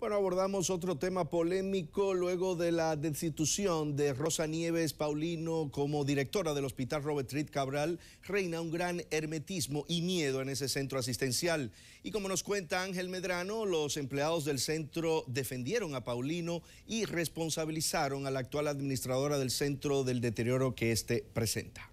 Bueno, abordamos otro tema polémico luego de la destitución de Rosa Nieves Paulino como directora del Hospital Robert Reed Cabral. Reina un gran hermetismo y miedo en ese centro asistencial. Y como nos cuenta Ángel Medrano, los empleados del centro defendieron a Paulino y responsabilizaron a la actual administradora del centro del deterioro que éste presenta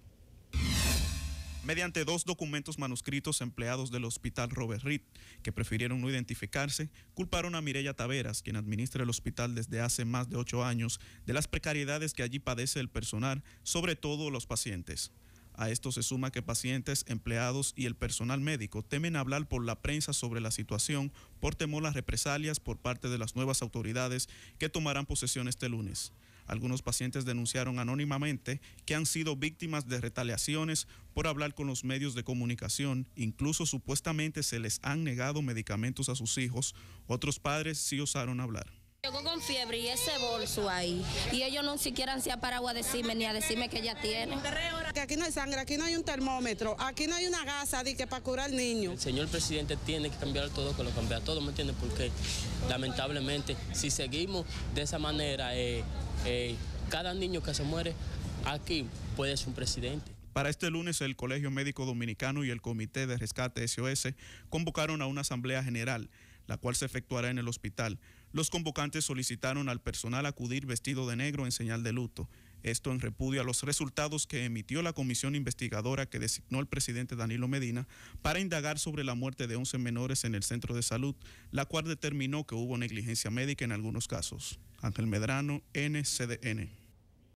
mediante dos documentos manuscritos empleados del Hospital Robert Reed, que prefirieron no identificarse, culparon a Mirella Taveras, quien administra el hospital desde hace más de ocho años, de las precariedades que allí padece el personal, sobre todo los pacientes. A esto se suma que pacientes, empleados y el personal médico temen hablar por la prensa sobre la situación por temor a represalias por parte de las nuevas autoridades que tomarán posesión este lunes. Algunos pacientes denunciaron anónimamente que han sido víctimas de retaliaciones por hablar con los medios de comunicación, incluso supuestamente se les han negado medicamentos a sus hijos. Otros padres sí osaron hablar. Llegó con fiebre y ese bolso ahí. Y ellos no siquiera se han parado a decirme ni a decirme que ya tiene. Que aquí no hay sangre, aquí no hay un termómetro, aquí no hay una gasa que para curar al niño. El señor presidente tiene que cambiar todo, que lo cambia todo, ¿me entiendes? Porque lamentablemente, si seguimos de esa manera, eh, eh, cada niño que se muere aquí puede ser un presidente. Para este lunes, el Colegio Médico Dominicano y el Comité de Rescate SOS convocaron a una asamblea general, la cual se efectuará en el hospital. Los convocantes solicitaron al personal acudir vestido de negro en señal de luto. Esto en repudio a los resultados que emitió la comisión investigadora que designó el presidente Danilo Medina para indagar sobre la muerte de 11 menores en el centro de salud, la cual determinó que hubo negligencia médica en algunos casos. Ángel Medrano, NCDN.